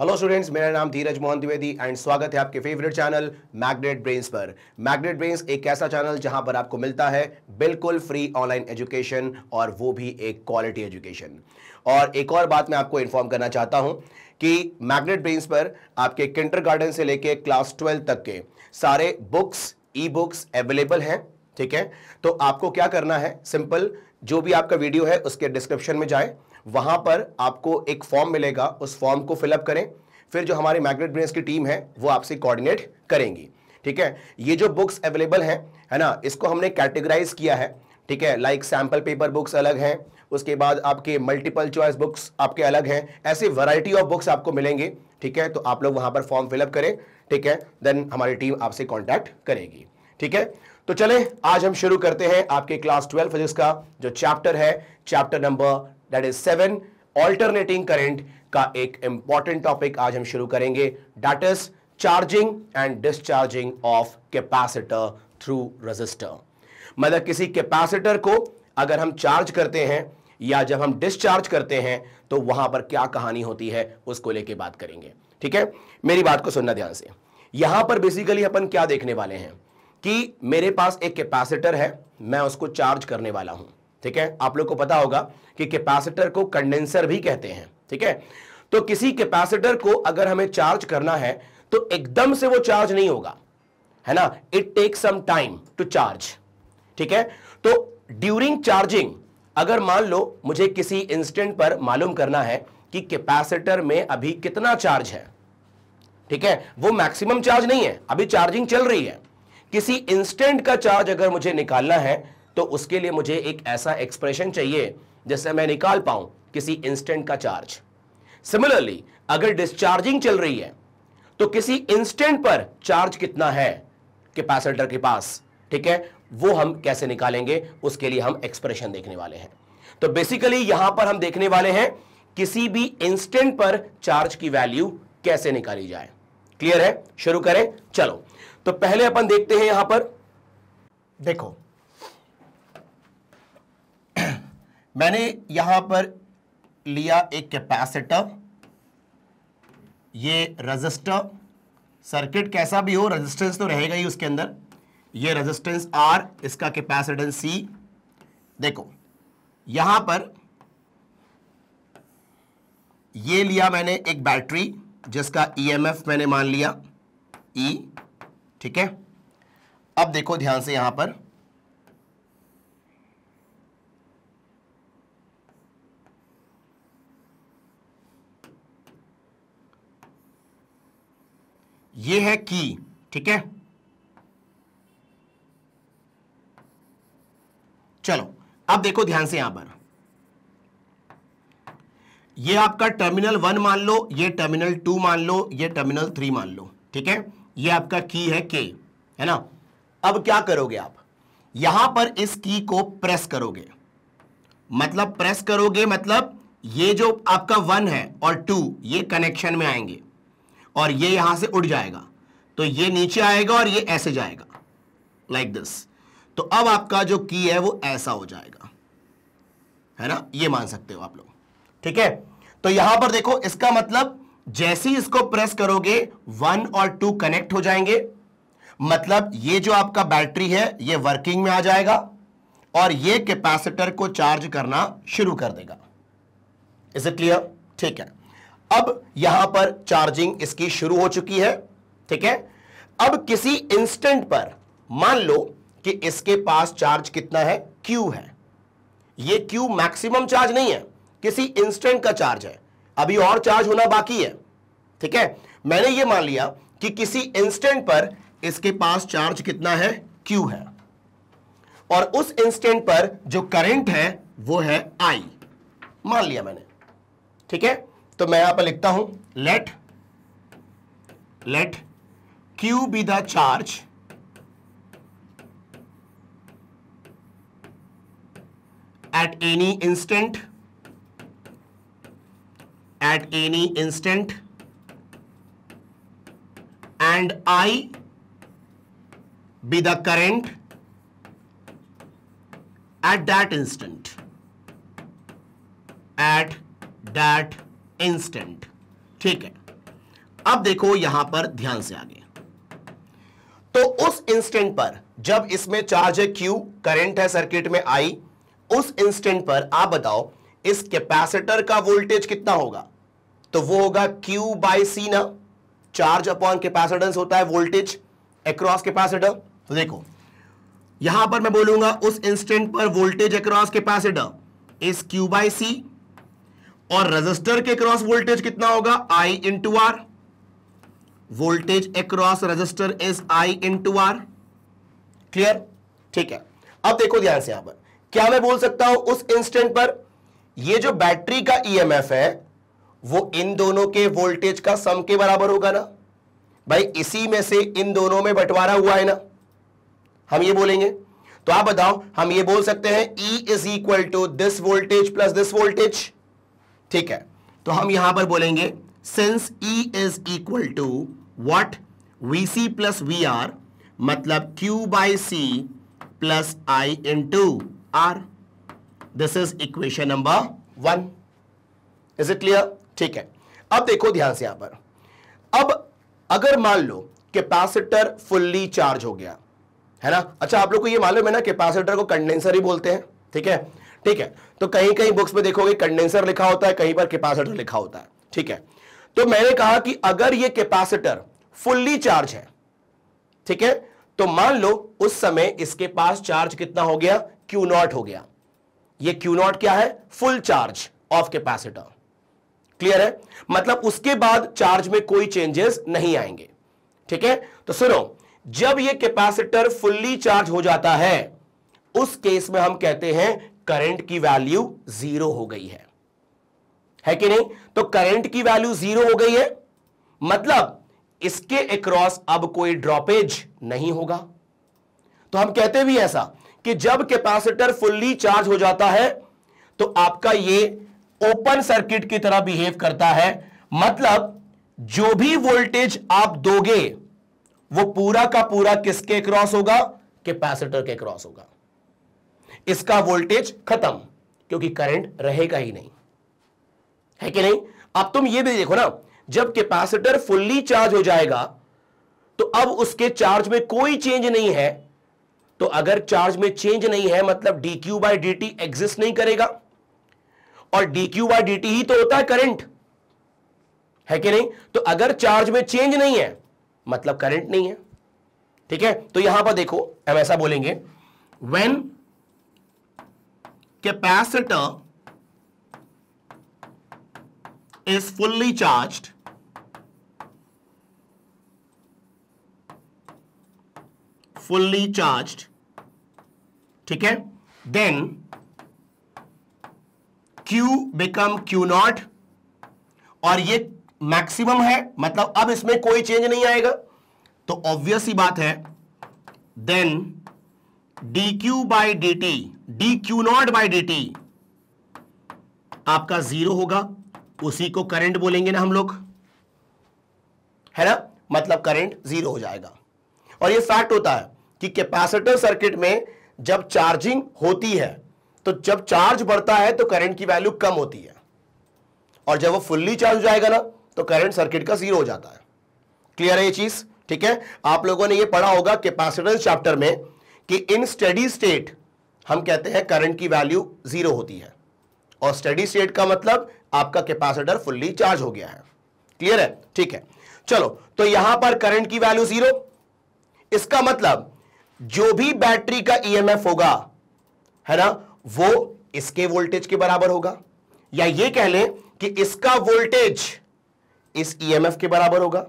Hello students मेरा नाम धीरज Mohan Dwivedi and स्वागत है आपके फेवरेट चैनल मैग्नेट ब्रेन्स पर मैग्नेट ब्रेन्स एक ऐसा चैनल जहां पर आपको मिलता है बिल्कुल फ्री ऑनलाइन एजुकेशन और वो भी एक क्वालिटी एजुकेशन और एक और बात मैं आपको इन्फॉर्म करना चाहता हूं कि मैग्नेट ब्रेन्स पर आपके किंटर गार्डन से लेके क्लास ट्वेल्व तक के सारे बुक्स ई बुक्स अवेलेबल हैं ठीक है तो आपको क्या करना है सिंपल जो भी आपका वीडियो है उसके डिस्क्रिप्शन में जाए वहां पर आपको एक फॉर्म मिलेगा उस फॉर्म को फिलअप करें फिर जो हमारी मैग्नेट ब्रेन की टीम है वो आपसे कोऑर्डिनेट करेंगी ठीक है ये जो बुक्स अवेलेबल हैं है ना इसको हमने कैटेगराइज किया है ठीक है लाइक सैम्पल पेपर बुक्स अलग हैं उसके बाद आपके मल्टीपल चॉइस बुक्स आपके अलग हैं ऐसे वैरायटी ऑफ बुक्स आपको मिलेंगे ठीक है तो आप लोग वहां पर फॉर्म फिलअप करें ठीक है देन हमारी टीम आपसे कॉन्टैक्ट करेगी ठीक है तो चले आज हम शुरू करते हैं आपके क्लास ट्वेल्व फिजिक्स का जो चैप्टर है chapter number that is seven alternating current का एक इंपॉर्टेंट टॉपिक आज हम शुरू करेंगे that is charging and discharging of capacitor through resistor मतलब किसी कैपेसिटर को अगर हम चार्ज करते हैं या जब हम डिस्चार्ज करते हैं तो वहां पर क्या कहानी होती है उसको लेके बात करेंगे ठीक है मेरी बात को सुनना ध्यान से यहां पर बेसिकली अपन क्या देखने वाले हैं कि मेरे पास एक कैपेसिटर है मैं उसको चार्ज करने वाला हूं ठीक है आप लोग को पता होगा कि कैपेसिटर को कंडेंसर भी कहते हैं ठीक है तो किसी कैपेसिटर को अगर हमें चार्ज करना है तो एकदम से वो चार्ज नहीं होगा है ना it take some time to charge ठीक है तो ड्यूरिंग चार्जिंग अगर मान लो मुझे किसी इंस्टेंट पर मालूम करना है कि कैपेसिटर में अभी कितना चार्ज है ठीक है वो मैक्सिमम चार्ज नहीं है अभी चार्जिंग चल रही है किसी इंस्टेंट का चार्ज अगर मुझे निकालना है तो उसके लिए मुझे एक ऐसा एक्सप्रेशन चाहिए जिससे मैं निकाल पाऊं किसी इंस्टेंट का चार्ज सिमिलरली अगर डिस्चार्जिंग चल रही है तो किसी इंस्टेंट पर चार्ज कितना है कैपेसिटर के पास ठीक है वो हम कैसे निकालेंगे उसके लिए हम एक्सप्रेशन देखने वाले हैं तो बेसिकली यहां पर हम देखने वाले हैं किसी भी इंस्टेंट पर चार्ज की वैल्यू कैसे निकाली जाए क्लियर है शुरू करें चलो तो पहले अपन देखते हैं यहां पर देखो मैंने यहां पर लिया एक कैपेसिटर ये रजिस्टर सर्किट कैसा भी हो रेजिस्टेंस तो रहेगा ही उसके अंदर ये रेजिस्टेंस आर इसका कैपेसिटेंस सी देखो यहां पर ये लिया मैंने एक बैटरी जिसका ईएमएफ e मैंने मान लिया ई e, ठीक है अब देखो ध्यान से यहां पर ये है की ठीक है चलो अब देखो ध्यान से यहां पर ये आपका टर्मिनल वन मान लो ये टर्मिनल टू मान लो ये टर्मिनल थ्री मान लो ठीक है ये आपका की है के है ना अब क्या करोगे आप यहां पर इस की को प्रेस करोगे मतलब प्रेस करोगे मतलब ये जो आपका वन है और टू ये कनेक्शन में आएंगे और ये यहां से उड़ जाएगा तो ये नीचे आएगा और ये ऐसे जाएगा लाइक like दिस तो अब आपका जो की है वो ऐसा हो जाएगा है ना ये मान सकते हो आप लोग ठीक है तो यहां पर देखो इसका मतलब जैसे ही इसको प्रेस करोगे वन और टू कनेक्ट हो जाएंगे मतलब ये जो आपका बैटरी है ये वर्किंग में आ जाएगा और ये कैपेसिटर को चार्ज करना शुरू कर देगा इज इट क्लियर ठीक है अब यहां पर चार्जिंग इसकी शुरू हो चुकी है ठीक है अब किसी इंस्टेंट पर मान लो कि इसके पास चार्ज कितना है क्यू है ये Q मैक्सिमम चार्ज नहीं है किसी इंस्टेंट का चार्ज है अभी और चार्ज होना बाकी है ठीक है मैंने ये मान लिया कि किसी इंस्टेंट पर इसके पास चार्ज कितना है क्यू है और उस इंस्टेंट पर जो करंट है वो है आई मान लिया मैंने ठीक है तो मैं यहां पर लिखता हूं let let Q be the charge at any instant at any instant and I be the current at that instant at that instant ठीक है अब देखो यहां पर ध्यान से आगे तो उस इंस्टेंट पर जब इसमें चार्ज है क्यू करंट है सर्किट में आई उस इंस्टेंट पर आप बताओ इस कैपेसिटर का वोल्टेज कितना होगा तो वो होगा क्यू बाई सी ना चार्ज अपॉन कैपेसिटेंस होता है वोल्टेज अक्रॉस कैपेसिटर तो देखो यहां पर मैं बोलूंगा उस इंस्टेंट पर वोल्टेज अक्रॉस कैपेसिटर इस क्यू बाई सी और रजिस्टर के क्रॉस वोल्टेज कितना होगा I into R voltage across resistor is I into R clear ठीक है अब देखो ध्यान से यहां पर क्या मैं बोल सकता हूं उस इंस्टेंट पर यह जो बैटरी का ईएमएफ e है वो इन दोनों के वोल्टेज का सम के बराबर होगा ना भाई इसी में से इन दोनों में बंटवारा हुआ है ना हम ये बोलेंगे तो आप बताओ हम ये बोल सकते हैं E is equal to this voltage plus this voltage ठीक है तो हम यहां पर बोलेंगे since E is equal to what V C plus V R मतलब Q by C plus I into R this is equation number one is it clear ठीक है अब देखो ध्यान से यहां पर अब अगर मान लो कैपेसिटर फुल्ली चार्ज हो गया है ना अच्छा आप लोग को ये मालूम है ना कैपेसिटर को कंडेंसर ही बोलते हैं ठीक है ठीक है तो कहीं कहीं बुक्स में देखोगे कंडेंसर लिखा होता है कहीं पर कैपेसिटर लिखा होता है ठीक है तो मैंने कहा कि अगर ये कैपेसिटर फुल्ली चार्ज है ठीक है तो मान लो उस समय इसके पास चार्ज कितना हो गया क्यू नॉट हो गया ये क्यू नॉट क्या है full charge of capacitor clear है मतलब उसके बाद चार्ज में कोई चेंजेस नहीं आएंगे ठीक है तो सुनो जब ये कैपेसिटर फुल्ली चार्ज हो जाता है उस केस में हम कहते हैं करंट की वैल्यू जीरो हो गई है है कि नहीं तो करंट की वैल्यू जीरो हो गई है मतलब इसके अक्रॉस अब कोई ड्रॉपेज नहीं होगा तो हम कहते भी ऐसा कि जब कैपेसिटर फुल्ली चार्ज हो जाता है तो आपका ये ओपन सर्किट की तरह बिहेव करता है मतलब जो भी वोल्टेज आप दोगे वो पूरा का पूरा किसके क्रॉस होगा कैपेसिटर के क्रॉस होगा इसका वोल्टेज खत्म क्योंकि करंट रहेगा ही नहीं है कि नहीं अब तुम ये भी देखो ना जब कैपेसिटर फुल्ली चार्ज हो जाएगा तो अब उसके चार्ज में कोई चेंज नहीं है तो अगर चार्ज में चेंज नहीं है मतलब D Q by D T exist नहीं करेगा और D Q by D T ही तो होता है करंट है कि नहीं तो अगर चार्ज में चेंज नहीं है मतलब करंट नहीं है ठीक है तो यहां पर देखो हम ऐसा बोलेंगे when capacitor is fully charged fully charged ठीक है then Q become Q naught और ये मैक्सिमम है मतलब अब इसमें कोई चेंज नहीं आएगा तो ऑब्वियस ही बात है then D Q by D T D Q naught by D T आपका जीरो होगा उसी को करंट बोलेंगे ना हम लोग है ना मतलब करंट जीरो हो जाएगा और ये फैक्ट होता है कि कैपेसिटर सर्किट में जब चार्जिंग होती है तो जब चार्ज बढ़ता है तो करंट की वैल्यू कम होती है और जब वो फुल्ली चार्ज हो जाएगा ना तो करंट सर्किट का जीरो हो जाता है क्लियर है ये चीज ठीक है आप लोगों ने ये पढ़ा होगा कैपेसिटर चैप्टर में कि इन स्टडी स्टेट हम कहते हैं करंट की वैल्यू जीरो होती है और स्टडी स्टेट का मतलब आपका कैपेसिटर फुल्ली चार्ज हो गया है क्लियर है ठीक है चलो तो यहां पर करंट की वैल्यू जीरो इसका मतलब जो भी बैटरी का ईएमएफ e होगा है ना वो इसके वोल्टेज के बराबर होगा या ये कह लें कि इसका वोल्टेज इस ईएमएफ e के बराबर होगा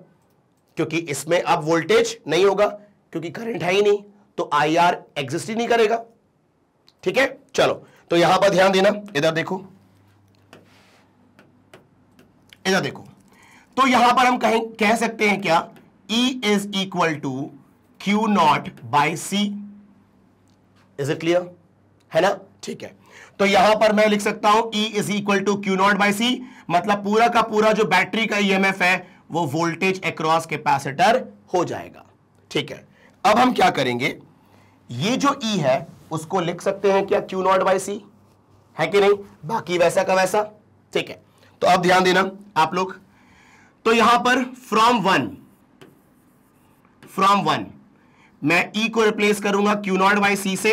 क्योंकि इसमें अब वोल्टेज नहीं होगा क्योंकि करंट है ही नहीं तो आई आर एग्जिस्ट ही नहीं करेगा ठीक है चलो तो यहां पर ध्यान देना इधर देखो इधर देखो तो यहां पर हम कहें कह सकते हैं क्या E is equal to Q naught by C is it clear है ना ठीक है तो यहां पर मैं लिख सकता हूं E is equal to Q naught by C मतलब पूरा का पूरा जो बैटरी का ईएमएफ e है वो वोल्टेज एक्रॉस कैपेसिटर हो जाएगा ठीक है अब हम क्या करेंगे ये जो E है उसको लिख सकते हैं क्या क्यू नॉट बाई सी है कि नहीं बाकी वैसा का वैसा ठीक है तो अब ध्यान देना आप लोग तो यहां पर फ्रॉम वन फ्रॉम वन मैं ई e को रिप्लेस करूंगा क्यू नॉट बाई सी से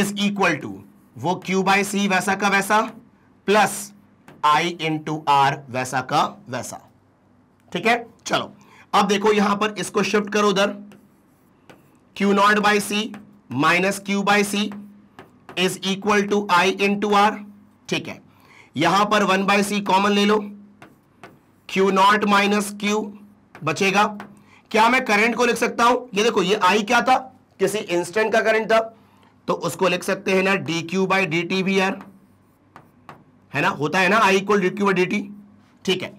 इज इक्वल टू वो क्यू बाई सी वैसा का वैसा प्लस आई टू आर वैसा का वैसा ठीक है चलो अब देखो यहां पर इसको शिफ्ट करो उधर Q naught by C minus Q by C is equal to I into R ठीक है यहां पर वन बाई सी कॉमन ले लो क्यू नॉट माइनस क्यू बचेगा क्या मैं करंट को लिख सकता हूं ये देखो ये आई क्या था किसी इंस्टेंट का करंट था तो उसको लिख सकते हैं ना D Q by D T भी आर है ना होता है ना I equal D Q by D T ठीक है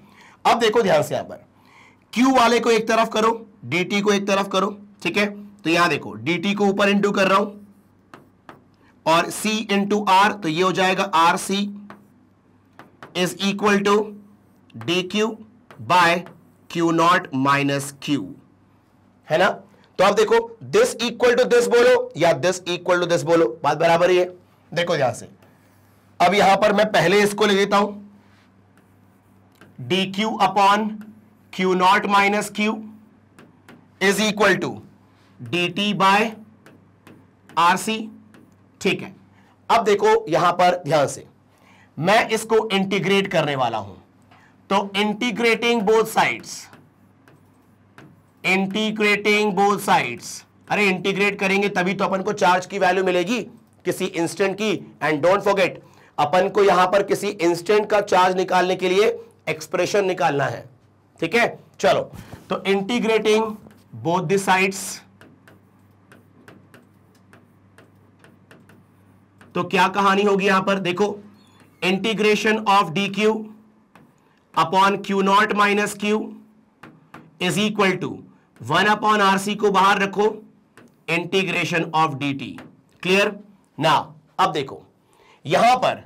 अब देखो ध्यान से यहां पर क्यू वाले को एक तरफ करो डी टी को एक तरफ करो ठीक है तो यहां देखो dt को ऊपर इंटू कर रहा हूं और c इंटू आर तो ये हो जाएगा R C is equal to D Q by Q naught minus Q है ना तो आप देखो दिस इक्वल टू दिस बोलो या दिस इक्वल टू दिस बोलो बात बराबर ही है देखो यहां से अब यहां पर मैं पहले इसको ले लेता हूं D Q upon Q naught minus Q is equal to D T by R C ठीक है अब देखो यहां पर ध्यान से मैं इसको इंटीग्रेट करने वाला हूं तो integrating both sides integrating both sides अरे इंटीग्रेट करेंगे तभी तो अपन को चार्ज की वैल्यू मिलेगी किसी इंस्टेंट की एंड डोंट फॉरगेट अपन को यहां पर किसी इंस्टेंट का चार्ज निकालने के लिए एक्सप्रेशन निकालना है ठीक है चलो तो इंटीग्रेटिंग बोथ द साइड्स तो क्या कहानी होगी यहां पर देखो integration of D Q upon Q naught minus Q is equal to one upon R C को बाहर रखो integration of D T clear ना अब देखो यहां पर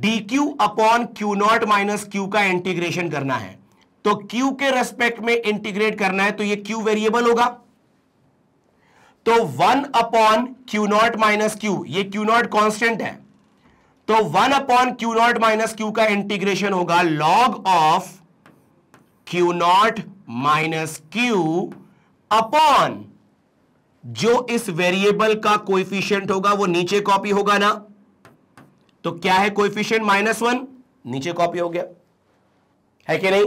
D Q upon Q naught minus Q का इंटीग्रेशन करना है तो क्यू के रेस्पेक्ट में इंटीग्रेट करना है तो ये क्यू वेरिएबल होगा तो one upon Q naught minus Q ये क्यू नॉट कॉन्स्टेंट है तो one upon Q naught minus Q का इंटीग्रेशन होगा log of Q naught minus Q upon जो इस वेरिएबल का कोइफिशियंट होगा वो नीचे कॉपी होगा ना तो क्या है कोइफिशियंट माइनस वन नीचे कॉपी हो गया है कि नहीं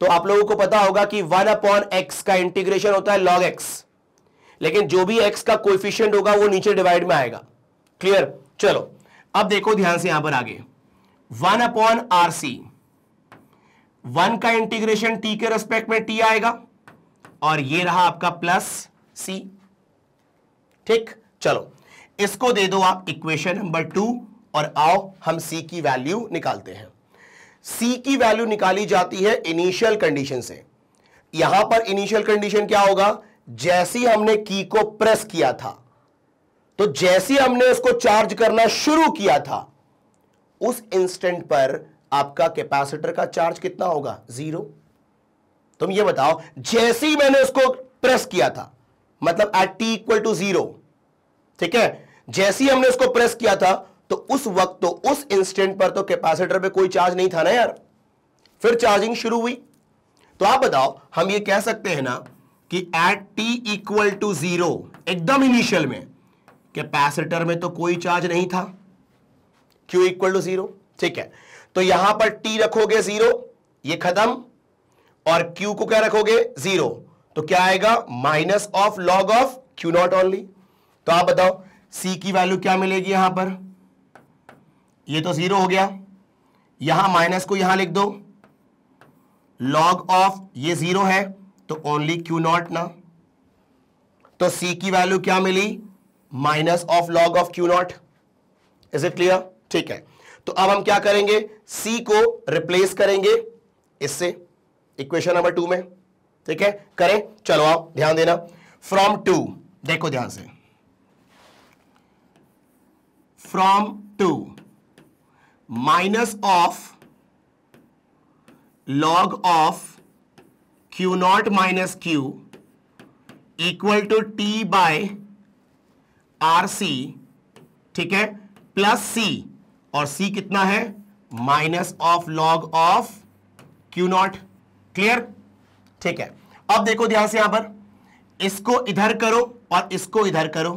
तो आप लोगों को पता होगा कि वन अपॉन एक्स का इंटीग्रेशन होता है लॉग एक्स लेकिन जो भी एक्स का कोइफिशियंट होगा वो नीचे डिवाइड में आएगा क्लियर चलो अब देखो ध्यान से यहां पर आगे one upon R C one का इंटीग्रेशन टी के रेस्पेक्ट में टी आएगा और ये रहा आपका प्लस सी ठीक चलो इसको दे दो आप इक्वेशन नंबर टू और आओ हम सी की वैल्यू निकालते हैं सी की वैल्यू निकाली जाती है इनिशियल कंडीशन से यहां पर इनिशियल कंडीशन क्या होगा जैसी हमने की को प्रेस किया था तो जैसी हमने उसको चार्ज करना शुरू किया था उस इंस्टेंट पर आपका कैपेसिटर का चार्ज कितना होगा जीरो तुम ये बताओ जैसे ही मैंने उसको प्रेस किया था मतलब at T equal to zero ठीक है जैसे ही हमने उसको प्रेस किया था तो उस वक्त तो उस इंस्टेंट पर तो कैपेसिटर पे कोई चार्ज नहीं था ना यार फिर चार्जिंग शुरू हुई तो आप बताओ हम ये कह सकते हैं ना कि at T equal to zero एकदम इनिशियल में कैपेसिटर में तो कोई चार्ज नहीं था क्यू इक्वल टू जीरो ठीक है तो यहां पर टी रखोगे जीरो ये खत्म और क्यू को क्या रखोगे जीरो तो क्या आएगा minus of log of Q naught only तो आप बताओ सी की वैल्यू क्या मिलेगी यहां पर ये तो जीरो हो गया यहां माइनस को यहां लिख दो लॉग ऑफ ये जीरो है तो ओनली क्यू नॉट ना तो सी की वैल्यू क्या मिली minus of log of Q naught is it clear ठीक है तो अब हम क्या करेंगे सी को रिप्लेस करेंगे इससे इक्वेशन नंबर टू में ठीक है करें चलो आप ध्यान देना फ्रॉम टू देखो ध्यान से from two minus of log of Q naught minus Q equal to T by R C ठीक है प्लस सी और सी कितना है minus of log of Q naught clear ठीक है अब देखो ध्यान से यहां पर इसको इधर करो और इसको इधर करो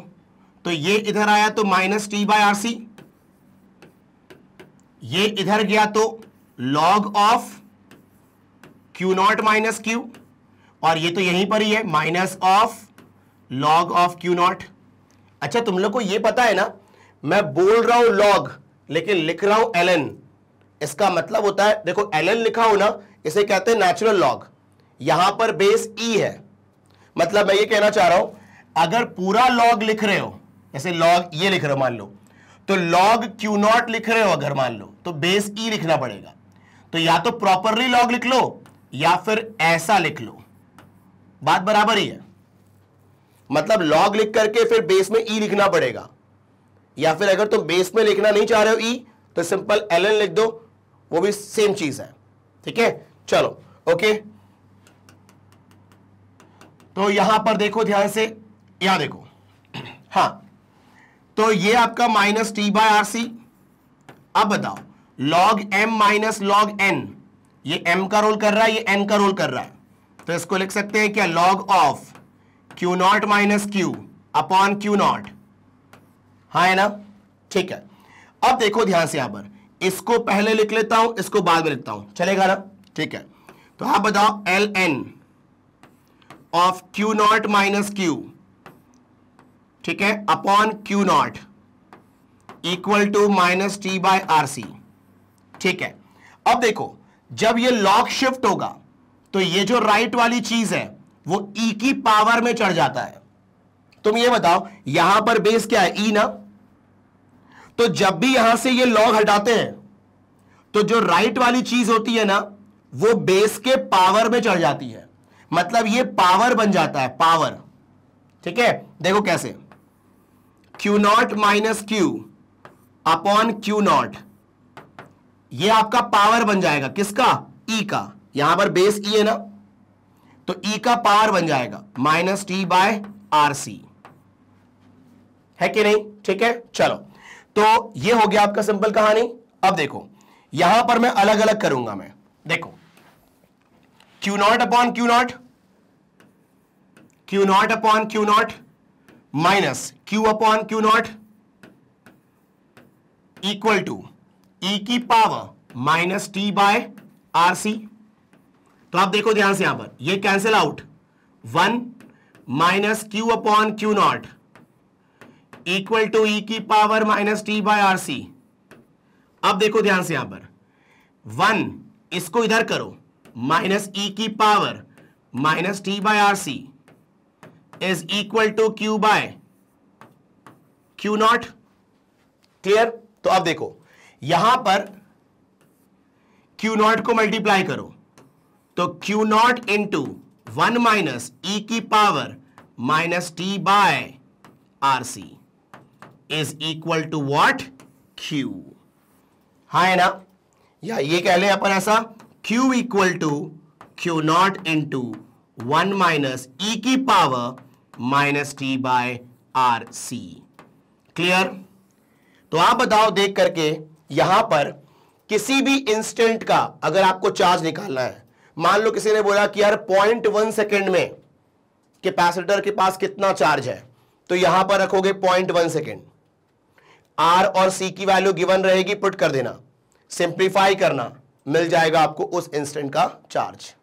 तो ये इधर आया तो minus T by R C ये इधर गया तो log of Q naught minus Q और ये तो यहीं पर ही है minus of log of Q naught अच्छा तुम लोग को ये पता है ना मैं बोल रहा हूं लॉग लेकिन लिख रहा हूं एल इसका मतलब होता है देखो एल लिखा हो ना इसे कहते हैं नेचुरल लॉग यहां पर बेस ई e है मतलब मैं ये कहना चाह रहा हूं अगर पूरा लॉग लिख रहे हो जैसे लॉग ये लिख रहे हो मान लो तो लॉग क्यू नॉट लिख रहे हो अगर मान लो तो बेस ई e लिखना पड़ेगा तो या तो प्रॉपरली लॉग लिख लो या फिर ऐसा लिख लो बात बराबर ही है मतलब लॉग लिख करके फिर बेस में ई e लिखना पड़ेगा या फिर अगर तुम बेस में लिखना नहीं चाह रहे हो ई e, तो सिंपल एल लिख दो वो भी सेम चीज है ठीक है चलो ओके तो यहां पर देखो ध्यान से यहां देखो हां तो ये आपका minus T by R C अब बताओ log M minus log N ये m का रोल कर रहा है ये n का रोल कर रहा है तो इसको लिख सकते हैं क्या log of Q naught minus Q upon Q naught हा है ना ठीक है अब देखो ध्यान से यहां पर इसको पहले लिख लेता हूं इसको बाद में लिखता हूं चलेगा ना ठीक है तो आप बताओ L N of Q naught minus Q ठीक है upon Q naught equal to minus T by R C ठीक है अब देखो जब ये लॉग शिफ्ट होगा तो ये जो राइट वाली चीज है वो ई e की पावर में चढ़ जाता है तुम ये बताओ यहां पर बेस क्या है ई e ना तो जब भी यहां से ये लॉग हटाते हैं तो जो राइट वाली चीज होती है ना वो बेस के पावर में चढ़ जाती है मतलब ये पावर बन जाता है पावर ठीक है देखो कैसे Q naught minus Q upon Q naught ये आपका पावर बन जाएगा किसका ई e का यहां पर बेस ई e है ना तो ई e का पावर बन जाएगा minus T by R C है कि नहीं ठीक है चलो तो ये हो गया आपका सिंपल कहानी अब देखो यहां पर मैं अलग अलग करूंगा मैं देखो Q naught upon Q naught Q naught upon Q naught minus Q upon Q naught equal to e e की power minus T by R C तो आप देखो ध्यान से यहां पर ये cancel out one minus Q upon Q naught equal to ई की power minus T by R C अब देखो ध्यान से यहां पर वन इसको इधर करो माइनस ई e की power minus T by R C is equal to Q by Q naught clear तो अब देखो यहां पर क्यू नॉट को मल्टीप्लाई करो तो Q naught into one minus ई की power minus T by R C is equal to what Q हा है ना या ये कह लें अपन ऐसा Q equal to Q naught into one minus ई की power minus T by R C clear तो आप बताओ देख करके यहां पर किसी भी इंस्टेंट का अगर आपको चार्ज निकालना है मान लो किसी ने बोला कि यार पॉइंट वन सेकेंड में कैपेसिटर के पास कितना चार्ज है तो यहां पर रखोगे पॉइंट वन सेकेंड आर और सी की वैल्यू गिवन रहेगी पुट कर देना सिंप्लीफाई करना मिल जाएगा आपको उस इंस्टेंट का चार्ज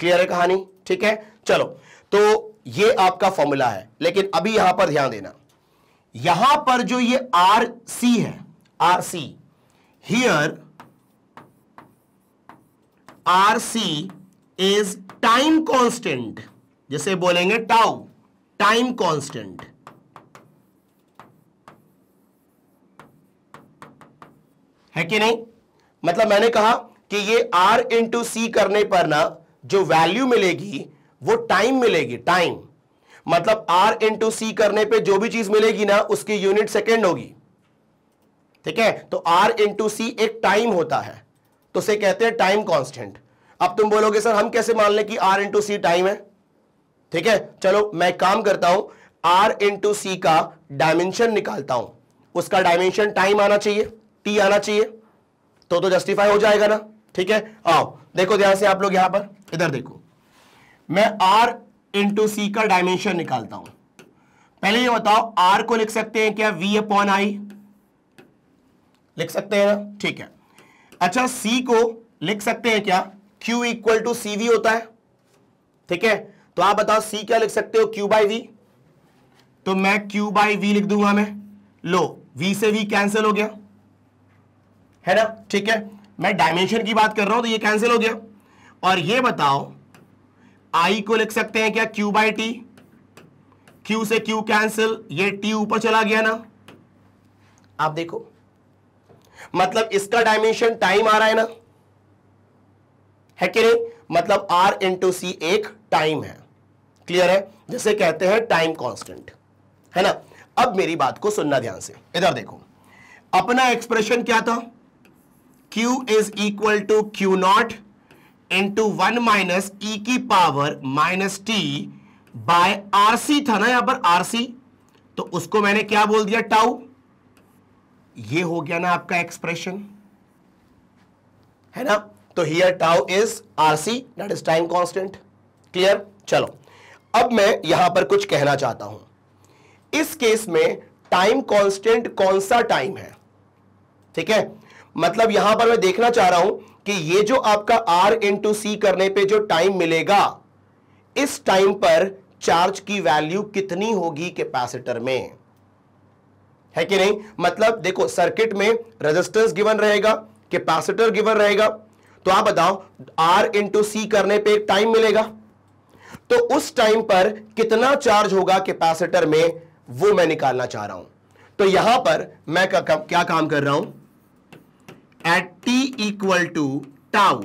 क्लियर है कहानी ठीक है चलो तो ये आपका फॉर्मूला है लेकिन अभी यहां पर ध्यान देना यहां पर जो ये आर सी है RC. Here RC is time constant. जैसे बोलेंगे टाउ टाइम कॉन्स्टेंट है कि नहीं मतलब मैंने कहा कि ये R इंटू सी करने पर ना जो वैल्यू मिलेगी वो टाइम मिलेगी टाइम मतलब R इंटू सी करने पे जो भी चीज मिलेगी ना उसकी यूनिट सेकेंड होगी ठीक है तो आर इंटू सी एक टाइम होता है तो उसे कहते हैं टाइम कॉन्स्टेंट अब तुम बोलोगे सर हम कैसे मान लें कि आर इंटू सी टाइम है ठीक है चलो मैं काम करता हूं आर इंटू सी का डायमेंशन निकालता हूं उसका डायमेंशन टाइम आना चाहिए टी आना चाहिए तो तो जस्टिफाई हो जाएगा ना ठीक है आओ देखो ध्यान से आप लोग यहां पर इधर देखो मैं आर इंटू सी का डायमेंशन निकालता हूं पहले ये बताओ आर को लिख सकते हैं क्या वी अपॉन आई लिख सकते हैं ठीक है अच्छा सी को लिख सकते हैं क्या Q equal to C V होता है ठीक है तो आप बताओ सी क्या लिख सकते हो क्यू बाई वी तो मैं क्यू बाई वी लिख दूंगा मैं लो V से V कैंसिल हो गया है ना ठीक है मैं डायमेंशन की बात कर रहा हूं तो ये कैंसिल हो गया और ये बताओ आई को लिख सकते हैं क्या क्यू बाई टी क्यू से क्यू कैंसिल ये T ऊपर चला गया ना आप देखो मतलब इसका डायमेंशन टाइम आ रहा है ना है कि नहीं मतलब आर इंटू सी एक टाइम है क्लियर है जिसे कहते हैं टाइम कांस्टेंट है ना अब मेरी बात को सुनना ध्यान से इधर देखो अपना एक्सप्रेशन क्या था Q is equal to Q naught into one minus ई की power minus T by RC था ना यहां पर आरसी तो उसको मैंने क्या बोल दिया टाउ ये हो गया ना आपका एक्सप्रेशन है हाँ, ना तो here tau is RC that is time constant clear चलो अब मैं यहां पर कुछ कहना चाहता हूं इस केस में टाइम कांस्टेंट कौन सा टाइम है ठीक है मतलब यहां पर मैं देखना चाह रहा हूं कि ये जो आपका आर इंटू सी करने पे जो टाइम मिलेगा इस टाइम पर चार्ज की वैल्यू कितनी होगी कैपेसिटर में है कि नहीं मतलब देखो सर्किट में रेजिस्टेंस गिवन रहेगा कैपेसिटर गिवन रहेगा तो आप बताओ आर इंटू सी करने पे एक टाइम मिलेगा तो उस टाइम पर कितना चार्ज होगा कैपेसिटर में वो मैं निकालना चाह रहा हूं तो यहां पर मैं का, का, क्या काम कर रहा हूं at T equal to tau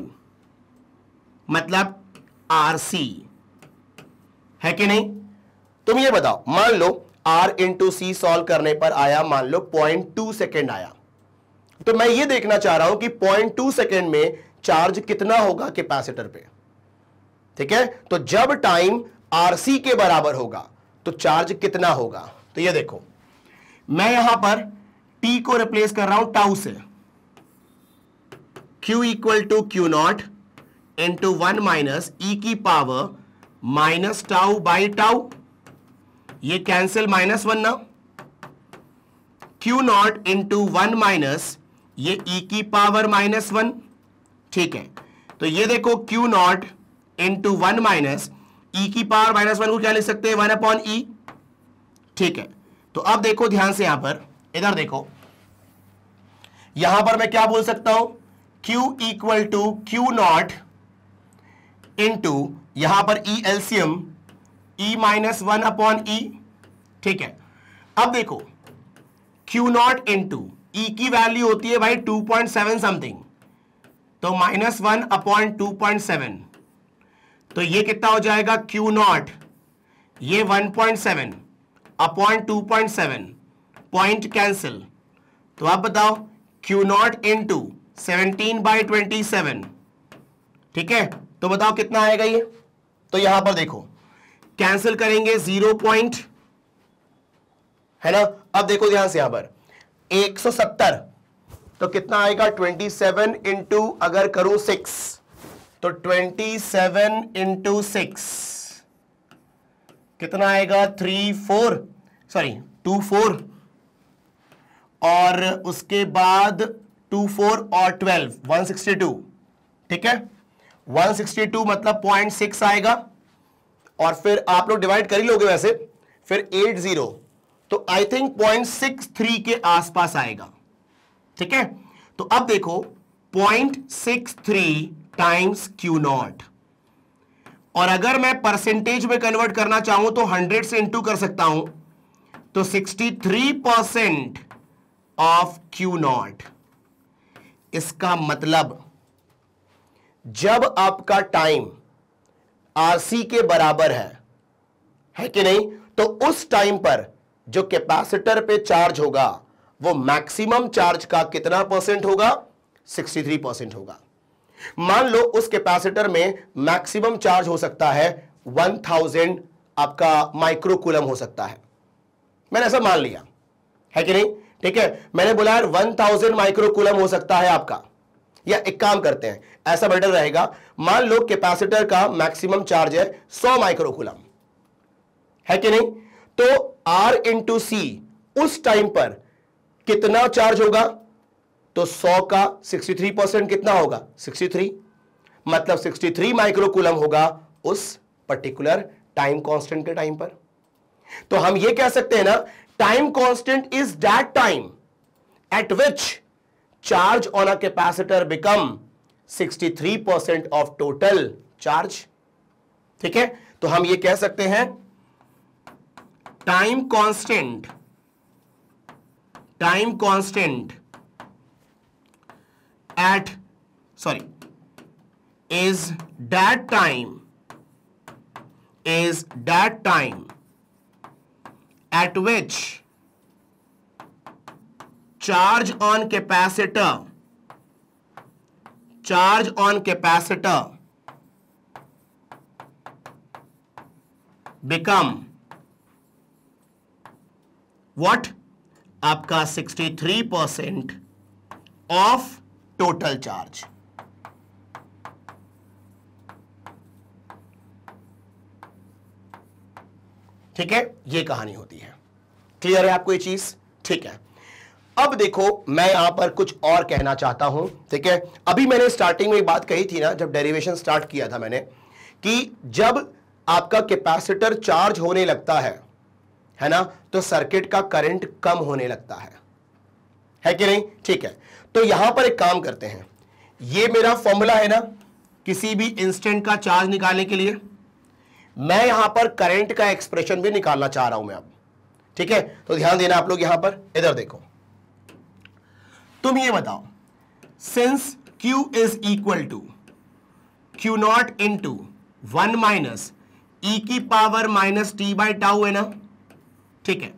मतलब आर सी है कि नहीं तुम ये बताओ मान लो आर इंटू सी सॉल्व करने पर आया मान लो पॉइंट टू सेकेंड आया तो मैं ये देखना चाह रहा हूं कि पॉइंट टू सेकेंड में चार्ज कितना होगा कैपेसिटर पे ठीक है तो जब टाइम आर सी के बराबर होगा तो चार्ज कितना होगा तो ये देखो मैं यहां पर टी को रिप्लेस कर रहा हूं टाउ से Q equal to Q naught into one minus ई की power minus tau by tau ये कैंसिल माइनस वन ना Q naught into one minus ये e की पावर माइनस वन ठीक है तो ये देखो Q naught into one minus ई की पावर माइनस वन को क्या लिख सकते हैं वन अपॉन ई ठीक है तो अब देखो ध्यान से यहां पर इधर देखो यहां पर मैं क्या बोल सकता हूं q equal to Q naught into यहां पर ई e एल्सियम e minus one upon e ठीक है अब देखो क्यू नॉट इन टू ई की वैल्यू होती है भाई टू पॉइंट सेवन समथिंग तो minus one upon two point seven तो ये कितना हो जाएगा क्यू नॉट ये one point seven upon two point seven point cancel तो आप बताओ Q naught into seventeen by twenty seven ठीक है तो बताओ कितना आएगा ये तो यहां पर देखो कैंसिल करेंगे जीरो पॉइंट है ना अब देखो ध्यान से यहां पर एक सौ सत्तर तो कितना आएगा ट्वेंटी सेवन इंटू अगर करूं सिक्स तो ट्वेंटी सेवन इंटू सिक्स कितना आएगा three four sorry two four और उसके बाद टू फोर और ट्वेल्व वन सिक्सटी टू ठीक है वन सिक्सटी टू मतलब पॉइंट सिक्स आएगा और फिर आप लोग डिवाइड कर ही लोगे वैसे फिर एट जीरो तो I think point six three के आसपास आएगा ठीक है तो अब देखो point six three times Q naught और अगर मैं परसेंटेज में कन्वर्ट करना चाहूं तो हंड्रेड से इंटू कर सकता हूं तो sixty three percent of Q naught इसका मतलब जब आपका टाइम आरसी के बराबर है है कि नहीं तो उस टाइम पर जो कैपेसिटर पे चार्ज होगा वो मैक्सिमम चार्ज का कितना परसेंट होगा 63 परसेंट होगा मान लो उस कैपेसिटर में मैक्सिमम चार्ज हो सकता है 1000 आपका माइक्रोकुलम हो सकता है मैंने ऐसा मान लिया है कि नहीं ठीक है मैंने बोला यार 1000 माइक्रोकुलम हो सकता है आपका या एक काम करते हैं ऐसा बेटर रहेगा मान लो कैपेसिटर का मैक्सिमम चार्ज है 100 माइक्रोकुलम है कि नहीं तो R इंटू सी उस टाइम पर कितना चार्ज होगा तो 100 का 63 परसेंट कितना होगा 63 मतलब 63 माइक्रोकुलम होगा उस पर्टिकुलर टाइम कांस्टेंट के टाइम पर तो हम यह कह सकते हैं ना time constant is that time at which charge on a capacitor become 63% of total charge ठीक है तो हम ये कह सकते हैं time constant time constant at sorry is that time is that time at which charge on capacitor charge on capacitor become what आपका 63 percent of total charge ठीक है ये कहानी होती है क्लियर है आपको ये चीज ठीक है अब देखो मैं यहां पर कुछ और कहना चाहता हूं ठीक है अभी मैंने स्टार्टिंग में एक बात कही थी ना जब डेरिवेशन स्टार्ट किया था मैंने कि जब आपका कैपेसिटर चार्ज होने लगता है है ना तो सर्किट का करंट कम होने लगता है है कि नहीं ठीक है तो यहां पर एक काम करते हैं ये मेरा फॉर्मूला है ना किसी भी इंस्टेंट का चार्ज निकालने के लिए मैं यहां पर करंट का एक्सप्रेशन भी निकालना चाह रहा हूं मैं अब ठीक है तो ध्यान देना आप लोग यहां पर इधर देखो तुम ये बताओ since Q is equal to Q naught into one minus ई की power minus T by tau है ना ठीक है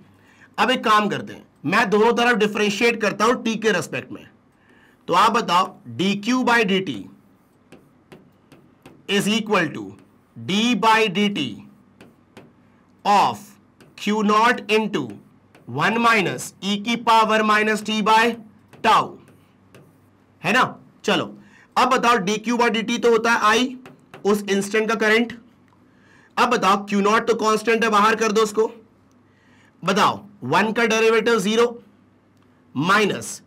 अब एक काम करते हैं मैं दोनों तरफ डिफ्रेंशिएट करता हूं टी के रेस्पेक्ट में तो आप बताओ D Q by D T is equal to D by D T of Q naught into one minus ई की power minus T by tau है ना चलो अब बताओ D Q by D T तो होता है आई उस इंस्टेंट का करंट अब बताओ क्यू नॉट तो कांस्टेंट है बाहर कर दो उसको बताओ वन का डेरिवेटिव जीरो माइनस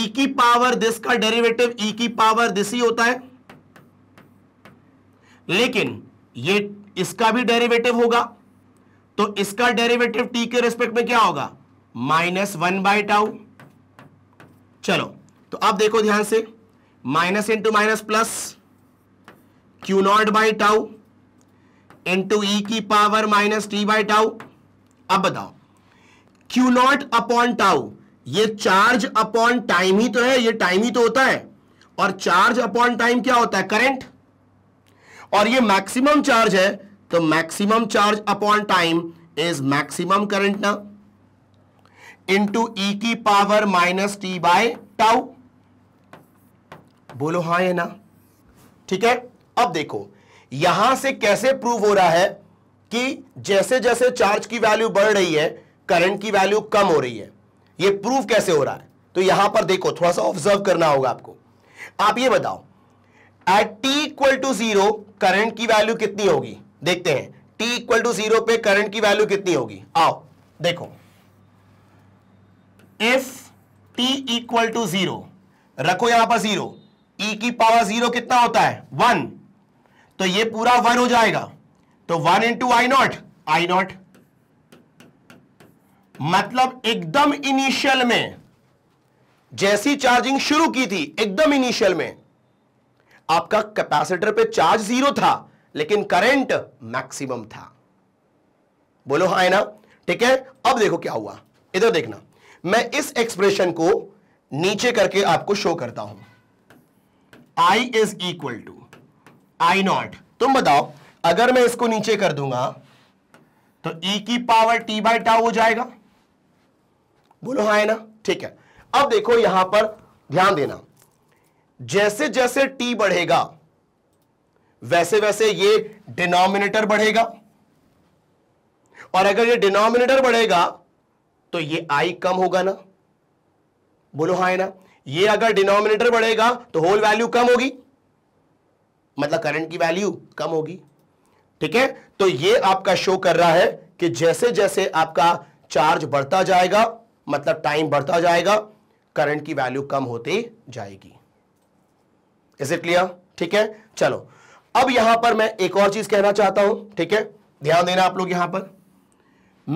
ई की पावर दिस का डेरिवेटिव ई e की पावर दिस ही होता है लेकिन ये इसका भी डेरिवेटिव होगा तो इसका डेरिवेटिव टी के रिस्पेक्ट में क्या होगा माइनस वन बाय टाउ चलो तो अब देखो ध्यान से minus into minus plus Q naught by tau into e e की power minus T by tau अब बताओ क्यू नॉट अपॉन टाउ ये चार्ज अपॉन टाइम ही तो है ये टाइम ही तो होता है और चार्ज अपॉन टाइम क्या होता है करंट और ये मैक्सिमम चार्ज है तो maximum charge upon time is maximum current ना इंटू ई e की power minus T by tau बोलो हाँ या ना ठीक है अब देखो यहां से कैसे प्रूव हो रहा है कि जैसे जैसे चार्ज की वैल्यू बढ़ रही है करंट की वैल्यू कम हो रही है ये प्रूव कैसे हो रहा है तो यहां पर देखो थोड़ा सा ऑब्जर्व करना होगा आपको आप ये बताओ at T equal to zero current की वैल्यू कितनी होगी देखते हैं टी इक्वल टू जीरो पे करंट की वैल्यू कितनी होगी आओ देखो if T equal to zero रखो यहां पर जीरो ई e की पावर जीरो कितना होता है वन तो ये पूरा वन हो जाएगा तो one into I naught I naught मतलब एकदम इनिशियल में जैसी चार्जिंग शुरू की थी एकदम इनिशियल में आपका कैपेसिटर पे चार्ज जीरो था लेकिन करंट मैक्सिमम था बोलो हाँ ना ठीक है अब देखो क्या हुआ इधर देखना मैं इस एक्सप्रेशन को नीचे करके आपको शो करता हूं I is equal to I naught तुम बताओ अगर मैं इसको नीचे कर दूंगा तो e की पावर t बाई टाउ हो जाएगा बोलो हाँ है ना ठीक है अब देखो यहां पर ध्यान देना जैसे जैसे t बढ़ेगा वैसे वैसे ये डिनोमिनेटर बढ़ेगा और अगर ये डिनोमिनेटर बढ़ेगा तो ये आई कम होगा ना बोलो हाँ है ना ये अगर डिनोमिनेटर बढ़ेगा तो होल वैल्यू कम होगी मतलब करंट की वैल्यू कम होगी ठीक है तो ये आपका शो कर रहा है कि जैसे जैसे आपका चार्ज बढ़ता जाएगा मतलब टाइम बढ़ता जाएगा करंट की वैल्यू कम होती जाएगी इज इट क्लियर ठीक है चलो अब यहां पर मैं एक और चीज कहना चाहता हूं ठीक है ध्यान देना आप लोग यहां पर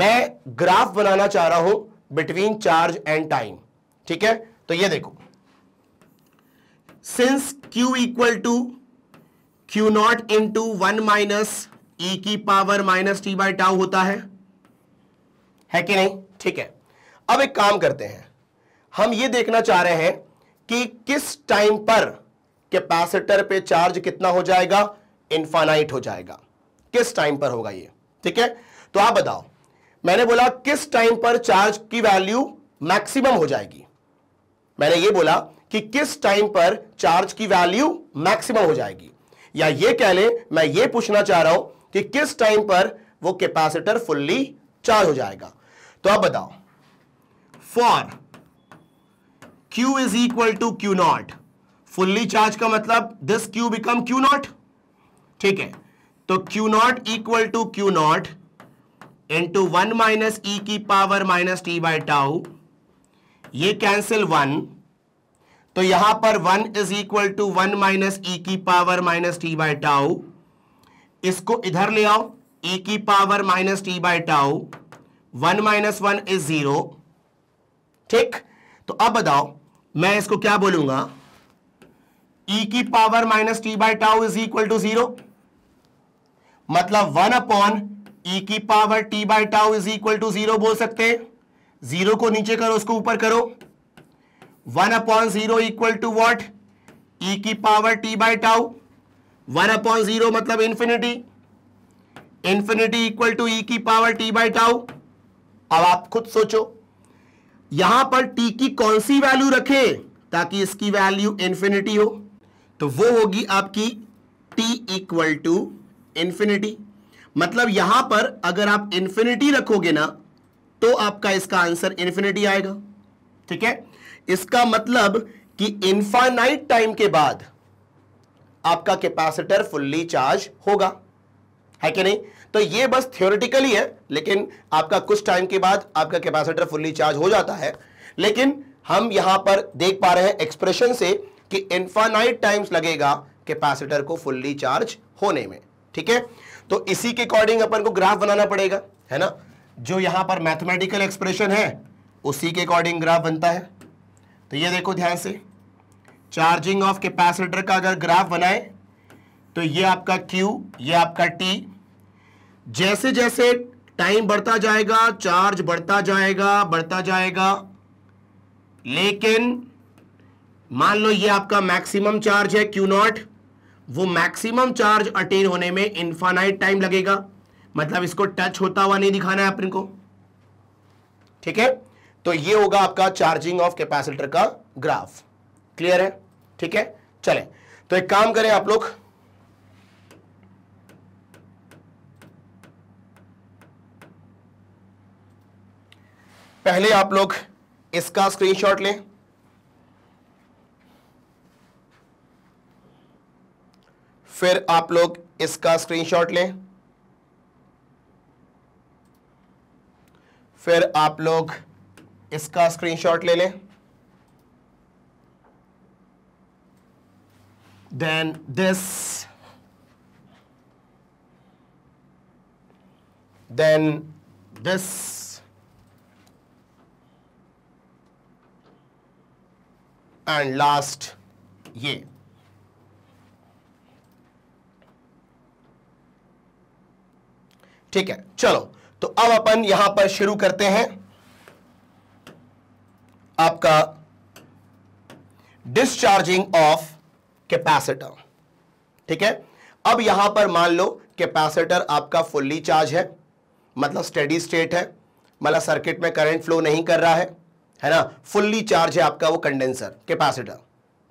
मैं ग्राफ बनाना चाह रहा हूं बिटवीन चार्ज एंड टाइम ठीक है तो ये देखो since Q equal to Q naught into one minus ई की power minus T by tau होता है है कि नहीं ठीक है अब एक काम करते हैं हम ये देखना चाह रहे हैं कि किस टाइम पर कैपेसिटर पे चार्ज कितना हो जाएगा इन्फानाइट हो जाएगा किस टाइम पर होगा ये ठीक है तो आप बताओ मैंने बोला किस टाइम पर चार्ज की वैल्यू मैक्सिमम हो जाएगी मैंने ये बोला कि किस टाइम पर चार्ज की वैल्यू मैक्सिमम हो जाएगी या ये कह ले मैं ये पूछना चाह रहा हूं कि किस टाइम पर वो कैपेसिटर फुल्ली चार्ज हो जाएगा तो अब बताओ for Q is equal to Q naught fully charge का मतलब this Q become Q naught ठीक है तो Q naught equal to Q naught into one minus ई की power minus T by tau ये कैंसिल वन तो यहां पर one is equal to one minus ई की power minus T by tau इसको इधर ले आओ ई e की power minus T by tau one minus one is zero ठीक तो अब बताओ मैं इसको क्या बोलूंगा ई e की power minus T by tau is equal to zero मतलब वन अपॉन e की power t by tau is equal to zero बोल सकते हैं जीरो को नीचे करो उसको ऊपर करो one upon zero equal to what e की power t by tau one upon zero मतलब इंफिनिटी इंफिनिटी इक्वल टू ई की पावर टी बाई टाउ अब आप खुद सोचो यहां पर टी की कौन सी वैल्यू रखे ताकि इसकी वैल्यू इन्फिनिटी हो तो वो होगी आपकी टी इक्वल टू इन्फिनिटी मतलब यहां पर अगर आप इंफिनिटी रखोगे ना तो आपका इसका आंसर इंफिनिटी आएगा ठीक है इसका मतलब कि इंफाइनाइट टाइम के बाद आपका कैपेसिटर फुल्ली चार्ज होगा है कि नहीं तो ये बस थियोरिटिकली है लेकिन आपका कुछ टाइम के बाद आपका कैपेसिटर फुल्ली चार्ज हो जाता है लेकिन हम यहां पर देख पा रहे हैं एक्सप्रेशन से कि इंफानाइट टाइम्स लगेगा कैपेसिटर को फुल्ली चार्ज होने में ठीक है तो इसी के अकॉर्डिंग अपन को ग्राफ बनाना पड़ेगा है ना जो यहां पर मैथमेटिकल एक्सप्रेशन है उसी के अकॉर्डिंग ग्राफ बनता है तो ये देखो ध्यान से चार्जिंग ऑफ कैपेसिटर का अगर ग्राफ बनाए तो ये आपका Q ये आपका T जैसे जैसे टाइम बढ़ता जाएगा चार्ज बढ़ता जाएगा बढ़ता जाएगा लेकिन मान लो ये आपका मैक्सिमम चार्ज है क्यू नॉट वो मैक्सिमम चार्ज अटेन होने में इंफानाइट टाइम लगेगा मतलब इसको टच होता हुआ नहीं दिखाना है अपने को ठीक है तो ये होगा आपका चार्जिंग ऑफ कैपेसिटर का ग्राफ क्लियर है ठीक है चले तो एक काम करें आप लोग पहले आप लोग इसका स्क्रीनशॉट लें फिर आप लोग इसका स्क्रीनशॉट लें फिर आप लोग इसका स्क्रीनशॉट ले लें then this then this and last ये ठीक है चलो तो अब अपन यहां पर शुरू करते हैं आपका डिस्चार्जिंग ऑफ कैपेसिटर ठीक है अब यहां पर मान लो कैपेसिटर आपका फुल्ली चार्ज है मतलब स्टेडी स्टेट है मतलब सर्किट में करंट फ्लो नहीं कर रहा है है ना फुल्ली चार्ज है आपका वो कंडेंसर कैपेसिटर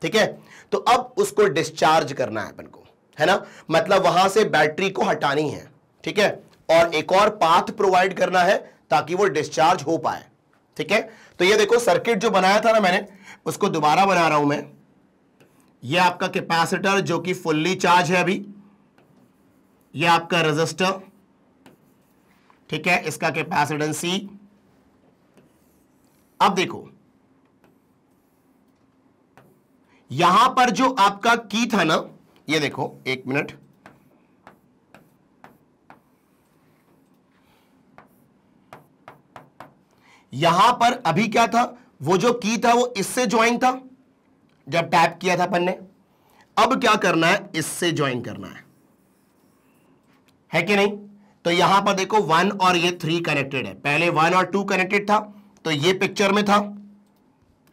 ठीक है तो अब उसको डिस्चार्ज करना है अपन को है ना मतलब वहां से बैटरी को हटानी है ठीक है और एक और पाथ प्रोवाइड करना है ताकि वो डिस्चार्ज हो पाए ठीक है तो ये देखो सर्किट जो बनाया था ना मैंने उसको दोबारा बना रहा हूं मैं ये आपका कैपेसिटर जो कि फुल्ली चार्ज है अभी ये आपका रजिस्टर ठीक है इसका कैपेसिटेंसी अब देखो यहां पर जो आपका की था ना ये देखो एक मिनट यहां पर अभी क्या था वो जो की था वो इससे ज्वाइन था जब टैप किया था अपन ने अब क्या करना है इससे ज्वाइन करना है है कि नहीं तो यहां पर देखो वन और ये थ्री कनेक्टेड है पहले वन और टू कनेक्टेड था तो ये पिक्चर में था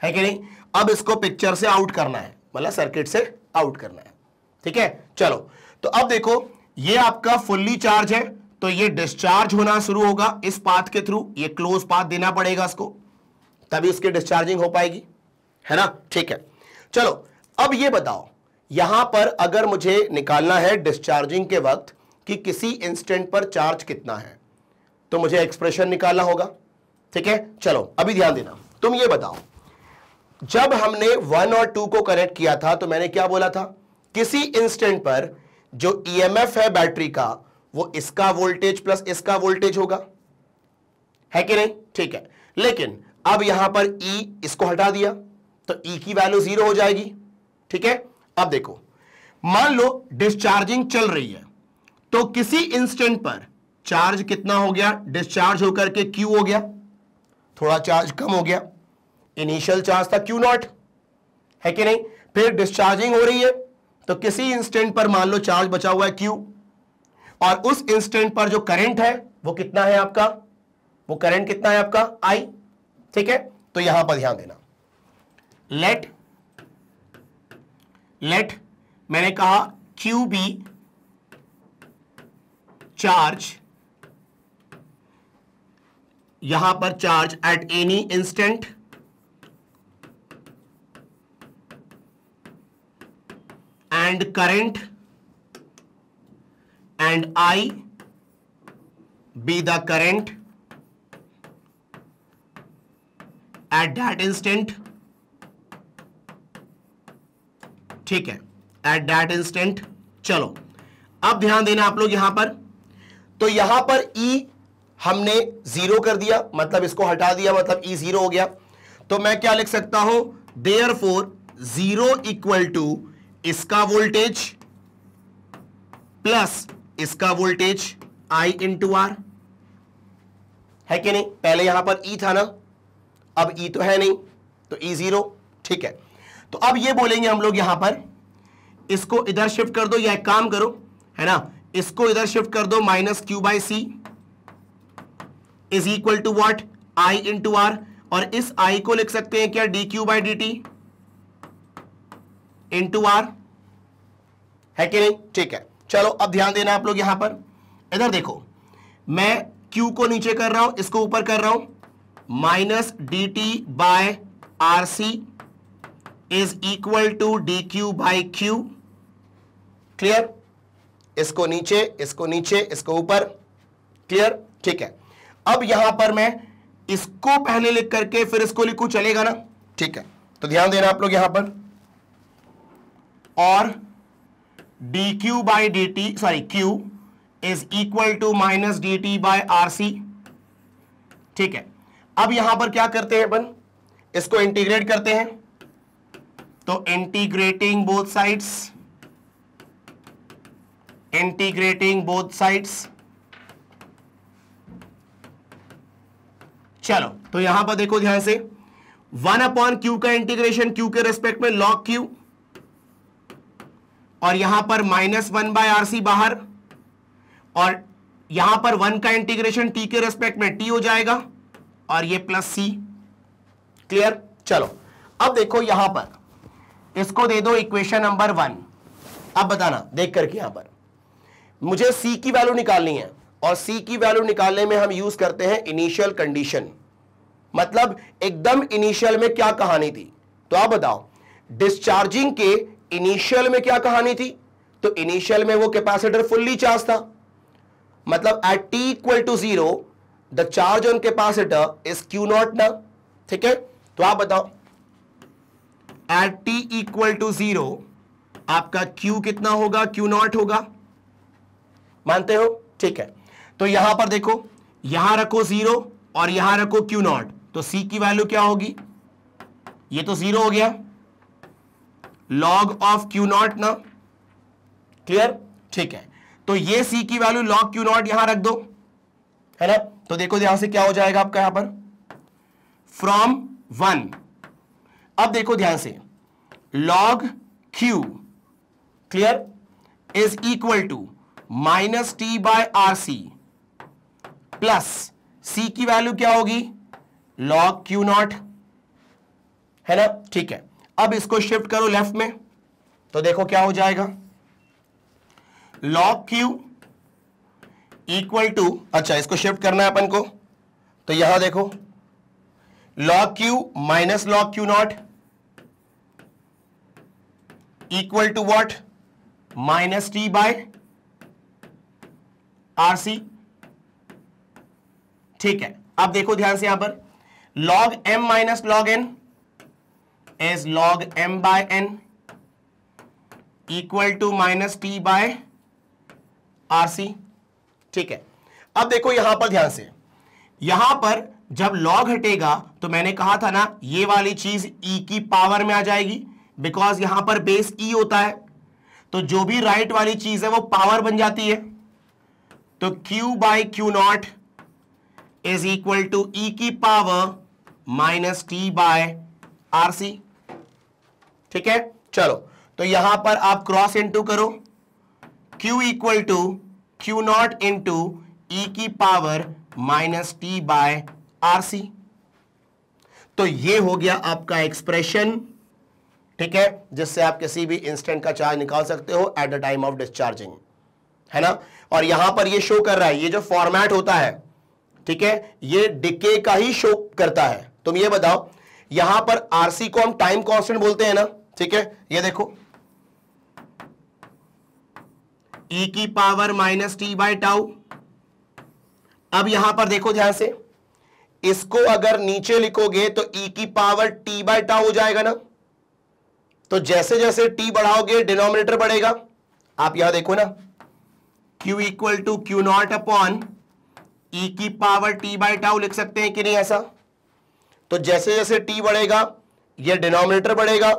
है कि नहीं अब इसको पिक्चर से आउट करना है मतलब सर्किट से आउट करना है ठीक है चलो तो अब देखो ये आपका फुल्ली चार्ज है तो ये डिस्चार्ज होना शुरू होगा इस पाथ के थ्रू ये क्लोज पाथ देना पड़ेगा इसको तभी इसकी डिस्चार्जिंग हो पाएगी है ना ठीक है चलो अब ये बताओ यहां पर अगर मुझे निकालना है डिस्चार्जिंग के वक्त कि किसी इंस्टेंट पर चार्ज कितना है तो मुझे एक्सप्रेशन निकालना होगा ठीक है चलो अभी ध्यान देना तुम ये बताओ जब हमने वन और टू को कनेक्ट किया था तो मैंने क्या बोला था किसी इंस्टेंट पर जो ईएमएफ e है बैटरी का वो इसका वोल्टेज प्लस इसका वोल्टेज होगा है कि नहीं ठीक है लेकिन अब यहां पर E इसको हटा दिया तो E की वैल्यू जीरो हो जाएगी ठीक है अब देखो मान लो डिस्चार्जिंग चल रही है तो किसी इंस्टेंट पर चार्ज कितना हो गया डिस्चार्ज होकर के Q हो गया थोड़ा चार्ज कम हो गया इनिशियल चार्ज था क्यू नॉट है कि नहीं फिर डिस्चार्जिंग हो रही है तो किसी इंस्टेंट पर मान लो चार्ज बचा हुआ है क्यू और उस इंस्टेंट पर जो करंट है वो कितना है आपका वो करंट कितना है आपका आई ठीक है तो यहां पर ध्यान देना लेट लेट मैंने कहा क्यू बी चार्ज यहां पर charge at any instant and current and I be the current at that instant ठीक है एट दैट इंस्टेंट चलो अब ध्यान देना आप लोग यहां पर तो यहां पर ई e हमने जीरो कर दिया मतलब इसको हटा दिया मतलब ई e जीरो हो गया तो मैं क्या लिख सकता हूं therefore zero equal to इसका वोल्टेज प्लस इसका वोल्टेज आई इंटू आर है कि नहीं पहले यहां पर ई e था ना अब ई e तो है नहीं तो ई e जीरो ठीक है तो अब ये बोलेंगे हम लोग यहां पर इसको इधर शिफ्ट कर दो या एक काम करो है ना इसको इधर शिफ्ट कर दो minus Q by C is equal to what I into R और इस आई को लिख सकते हैं क्या D Q by D T into R है कि नहीं ठीक है चलो अब ध्यान देना आप लोग यहां पर इधर देखो मैं क्यू को नीचे कर रहा हूं इसको ऊपर कर रहा हूं minus D T by R C is equal to D Q by Q clear इसको नीचे इसको नीचे इसको ऊपर क्लियर ठीक है अब यहां पर मैं इसको पहले लिख करके फिर इसको लिखू चलेगा ना ठीक है तो ध्यान देना आप लोग यहां पर और D Q by D T sorry Q is equal to minus D T by R C ठीक है अब यहां पर क्या करते हैं अपन इसको इंटीग्रेट करते हैं तो integrating both sides integrating both sides चलो तो यहां पर देखो ध्यान से वन अपॉन क्यू का इंटीग्रेशन क्यू के रेस्पेक्ट में लॉग क्यू और यहां पर minus one by R C बाहर और यहां पर वन का इंटीग्रेशन टी के रेस्पेक्ट में टी हो जाएगा और ये प्लस सी क्लियर चलो अब देखो यहां पर इसको दे दो इक्वेशन नंबर वन अब बताना देख करके यहां पर मुझे सी की वैल्यू निकालनी है और सी की वैल्यू निकालने में हम यूज करते हैं इनिशियल कंडीशन मतलब एकदम इनिशियल में क्या कहानी थी तो आप बताओ डिस्चार्जिंग के इनिशियल में क्या कहानी थी तो इनिशियल में वो कैपेसिटर फुल्ली चार्ज था मतलब at T equal to zero the charge on capacitor is Q naught ना ठीक है तो आप बताओ at T equal to zero आपका क्यू कितना होगा क्यू नॉट होगा मानते हो ठीक है तो यहां पर देखो यहां रखो जीरो और यहां रखो क्यू नॉट तो सी की वैल्यू क्या होगी ये तो जीरो हो गया लॉग ऑफ क्यू नॉट ना क्लियर ठीक है तो ये सी की वैल्यू लॉग क्यू नॉट यहां रख दो है ना तो देखो यहां से क्या हो जाएगा आपका यहां पर फ्रॉम वन अब देखो ध्यान से log Q clear is equal to minus T by R C plus C की वैल्यू क्या होगी लॉग क्यू नॉट है ना ठीक है अब इसको शिफ्ट करो लेफ्ट में तो देखो क्या हो जाएगा लॉग क्यू इक्वल टू अच्छा इसको शिफ्ट करना है अपन को तो यहां देखो log Q minus log Q naught equal to what minus T by R C ठीक है अब देखो ध्यान से यहां पर log M minus log N as log M by N equal to minus T by R C ठीक है अब देखो यहां पर ध्यान से यहां पर जब लॉग हटेगा तो मैंने कहा था ना ये वाली चीज ई e की पावर में आ जाएगी बिकॉज यहां पर बेस ई e होता है तो जो भी राइट right वाली चीज है वो पावर बन जाती है तो q by Q naught is equal to ई की power minus T by R C ठीक है चलो तो यहां पर आप क्रॉस इनटू करो Q equal to Q naught into E की power minus T by R C तो ये हो गया आपका एक्सप्रेशन ठीक है जिससे आप किसी भी इंस्टेंट का चार्ज निकाल सकते हो at the time of discharging है ना और यहां पर ये शो कर रहा है ये जो फॉर्मेट होता है ठीक है ये डिके का ही शो करता है तुम ये बताओ यहां पर आरसी को हम टाइम कॉन्स्टेंट बोलते हैं ना ठीक है ये देखो e की power minus T by tau अब यहां पर देखो ध्यान से इसको अगर नीचे लिखोगे तो e की पावर t बाय टाउ हो जाएगा ना तो जैसे जैसे t बढ़ाओगे डिनोमिनेटर बढ़ेगा आप यहां देखो ना q equal to Q naught upon E की पावर t बाय टाउ लिख सकते हैं कि नहीं ऐसा तो जैसे जैसे t बढ़ेगा ये डिनोमिनेटर बढ़ेगा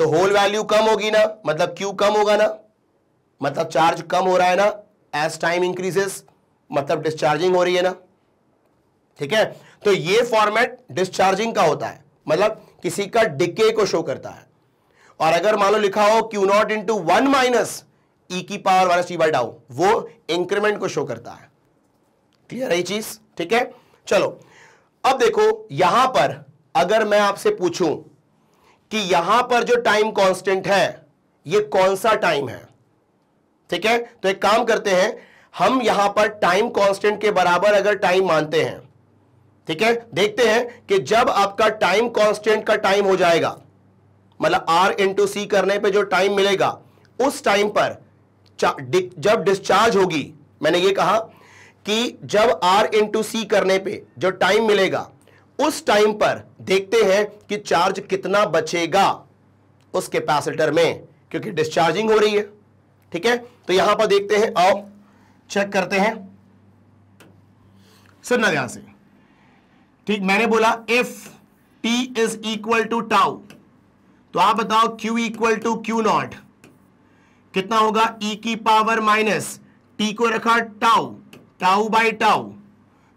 तो होल वैल्यू कम होगी ना मतलब क्यू कम होगा ना मतलब चार्ज कम हो रहा है ना एज टाइम इंक्रीजेस मतलब डिस्चार्जिंग हो रही है ना ठीक है तो ये फॉर्मेट डिस्चार्जिंग का होता है मतलब किसी का डिके को शो करता है और अगर मान लो लिखा हो Q naught into one minus ई की पावर वाला सी बाई डाउ वो इंक्रीमेंट को शो करता है क्लियर है चीज ठीक है चलो अब देखो यहां पर अगर मैं आपसे पूछूं कि यहां पर जो टाइम कांस्टेंट है ये कौन सा टाइम है ठीक है तो एक काम करते हैं हम यहां पर टाइम कांस्टेंट के बराबर अगर टाइम मानते हैं ठीक है देखते हैं कि जब आपका टाइम कांस्टेंट का टाइम हो जाएगा मतलब आर इंटू सी करने पे जो टाइम मिलेगा उस टाइम पर डि, जब डिस्चार्ज होगी मैंने ये कहा कि जब आर इंटू सी करने पे जो टाइम मिलेगा उस टाइम पर देखते हैं कि चार्ज कितना बचेगा उस कैपेसिटर में क्योंकि डिस्चार्जिंग हो रही है ठीक है तो यहां पर देखते हैं आओ चेक करते हैं सुनना ध्यान से ठीक मैंने बोला if T is equal to tau तो आप बताओ Q equal to Q naught कितना होगा E की पावर माइनस T को रखा टाउ टाउ बाई टाउ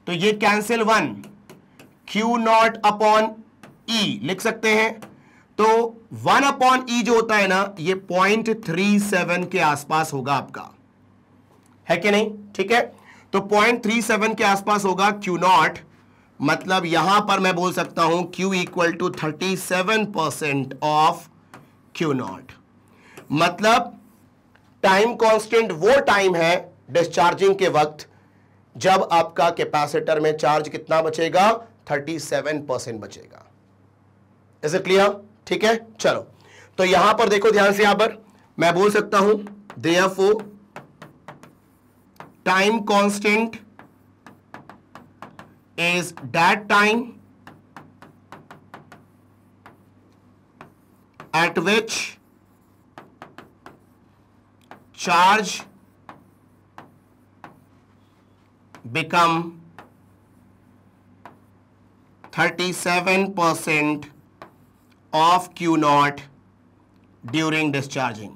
तो ये cancel one Q naught upon E लिख सकते हैं तो वन अपॉन ई जो होता है ना ये पॉइंट थ्री सेवन के आसपास होगा आपका है कि नहीं ठीक है तो पॉइंट थ्री सेवन के आसपास होगा क्यू नॉट मतलब यहां पर मैं बोल सकता हूं Q equal to thirty seven percent of Q naught मतलब टाइम कांस्टेंट वो टाइम है डिस्चार्जिंग के वक्त जब आपका कैपेसिटर में चार्ज कितना बचेगा 37 परसेंट बचेगा इज इट क्लियर ठीक है चलो तो यहां पर देखो ध्यान से यहां पर मैं बोल सकता हूं the time constant is that time at which charge become 37 परसेंट of Q naught during discharging.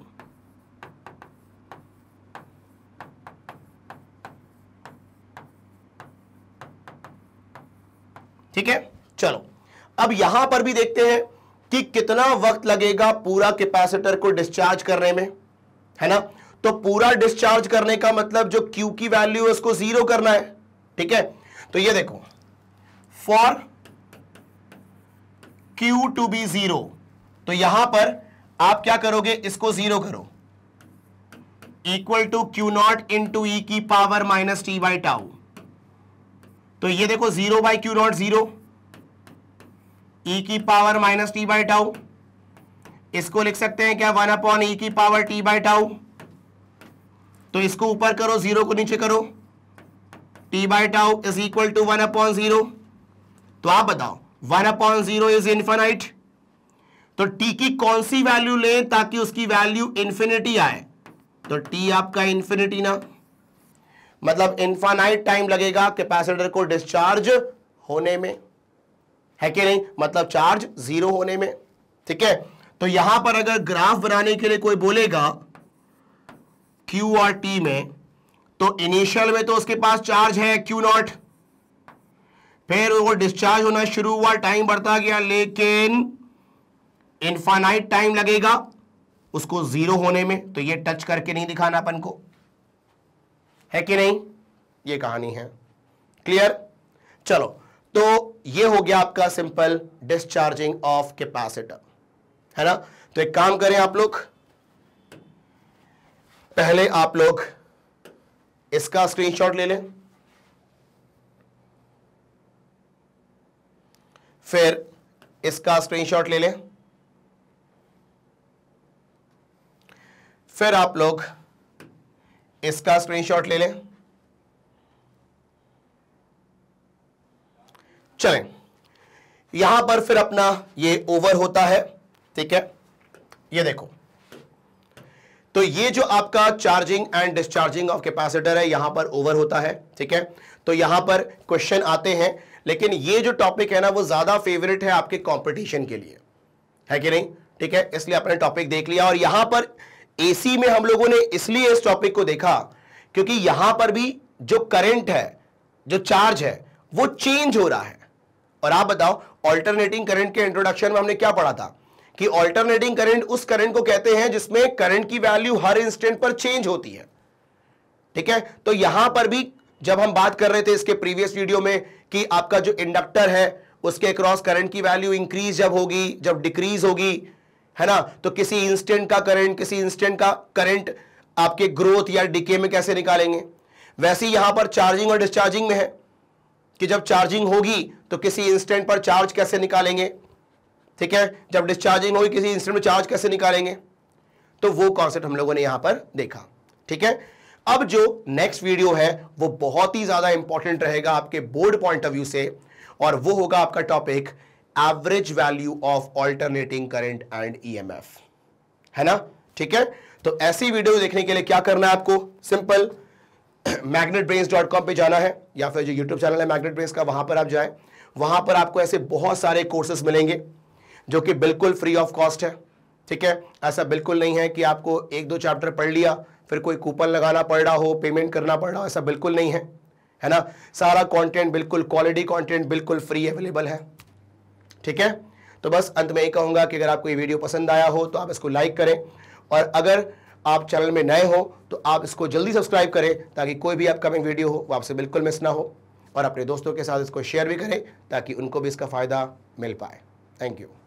ठीक है चलो अब यहां पर भी देखते हैं कि कितना वक्त लगेगा पूरा कैपेसिटर को डिस्चार्ज करने में है ना तो पूरा डिस्चार्ज करने का मतलब जो Q की वैल्यू है उसको जीरो करना है ठीक है तो ये देखो for Q to be zero तो यहां पर आप क्या करोगे इसको जीरो करो equal to Q naught into ई की power minus T by tau तो ये देखो zero by Q naught zero E की power minus T by tau इसको लिख सकते हैं क्या वन अपॉन ई की पावर टी बाई टाउ तो इसको ऊपर करो जीरो को नीचे करो T by tau is equal to one upon zero तो आप बताओ one upon zero is infinite तो टी की कौन सी वैल्यू लें ताकि उसकी वैल्यू इंफिनिटी आए तो टी आपका इंफिनिटी ना मतलब इंफानाइट टाइम लगेगा कैपेसिटर को डिस्चार्ज होने में है कि नहीं मतलब चार्ज जीरो होने में ठीक है तो यहां पर अगर ग्राफ बनाने के लिए कोई बोलेगा क्यू और टी में तो इनिशियल में तो उसके पास चार्ज है क्यू नॉट फिर वो डिस्चार्ज होना शुरू हुआ टाइम बढ़ता गया लेकिन इन्फानाइट टाइम लगेगा उसको जीरो होने में तो ये टच करके नहीं दिखाना अपन को है कि नहीं ये कहानी है क्लियर चलो तो ये हो गया आपका सिंपल डिस्चार्जिंग ऑफ कैपेसिटर है ना तो एक काम करें आप लोग पहले आप लोग इसका स्क्रीनशॉट ले लें फिर इसका स्क्रीनशॉट ले लें फिर आप लोग इसका स्क्रीनशॉट ले लें चलें यहां पर फिर अपना ये ओवर होता है ठीक है ये देखो तो ये जो आपका charging and discharging of capacitor है यहां पर ओवर होता है ठीक है तो यहां पर क्वेश्चन आते हैं लेकिन ये जो टॉपिक है ना वो ज्यादा फेवरेट है आपके कंपटीशन के लिए है कि नहीं ठीक है इसलिए आपने टॉपिक देख लिया और यहां पर एसी में हम लोगों ने इसलिए इस टॉपिक को देखा क्योंकि यहां पर भी जो करंट है जो चार्ज है वो चेंज हो रहा है और आप बताओ ऑल्टरनेटिंग करंट के इंट्रोडक्शन में हमने क्या पढ़ा था कि ऑल्टरनेटिंग करंट उस करंट को कहते हैं जिसमें करंट की वैल्यू हर इंस्टेंट पर चेंज होती है ठीक है तो यहां पर भी जब हम बात कर रहे थे इसके प्रीवियस वीडियो में कि आपका जो इंडक्टर है उसके क्रॉस करंट की वैल्यू इंक्रीज जब होगी जब डिक्रीज होगी है ना तो किसी इंस्टेंट का करंट किसी इंस्टेंट का करंट आपके ग्रोथ या डिके में कैसे निकालेंगे वैसे ही यहां पर चार्जिंग और डिस्चार्जिंग में है कि जब चार्जिंग होगी तो किसी इंस्टेंट पर चार्ज कैसे निकालेंगे ठीक है जब डिस्चार्जिंग होगी किसी इंस्टेंट में चार्ज कैसे निकालेंगे तो वो कॉन्सेप्ट हम लोगों ने यहां पर देखा ठीक है अब जो नेक्स्ट वीडियो है वो बहुत ही ज्यादा इंपॉर्टेंट रहेगा आपके बोर्ड पॉइंट ऑफ व्यू से और वो होगा आपका topic average value of alternating current and EMF है ना ठीक है तो ऐसी वीडियो देखने के लिए क्या करना है आपको simple Magnet Brains dot com पर जाना है या फिर जो यूट्यूब चैनल है मैग्नेट ब्रेन्स का वहां पर आप जाए वहां पर आपको ऐसे बहुत सारे कोर्सेस मिलेंगे जो कि बिल्कुल फ्री ऑफ कॉस्ट है ठीक है ऐसा बिल्कुल नहीं है कि आपको एक दो चैप्टर पढ़ लिया फिर कोई कूपन लगाना पड़ रहा हो पेमेंट करना पड़ रहा हो ऐसा बिल्कुल नहीं है है ना सारा कंटेंट बिल्कुल क्वालिटी कंटेंट बिल्कुल फ्री अवेलेबल है ठीक है तो बस अंत में ये कहूँगा कि अगर आपको ये वीडियो पसंद आया हो तो आप इसको लाइक करें और अगर आप चैनल में नए हो तो आप इसको जल्दी सब्सक्राइब करें ताकि कोई भी अपकमिंग वीडियो हो वो आपसे बिल्कुल मिस ना हो और अपने दोस्तों के साथ इसको शेयर भी करें ताकि उनको भी इसका फ़ायदा मिल पाए थैंक यू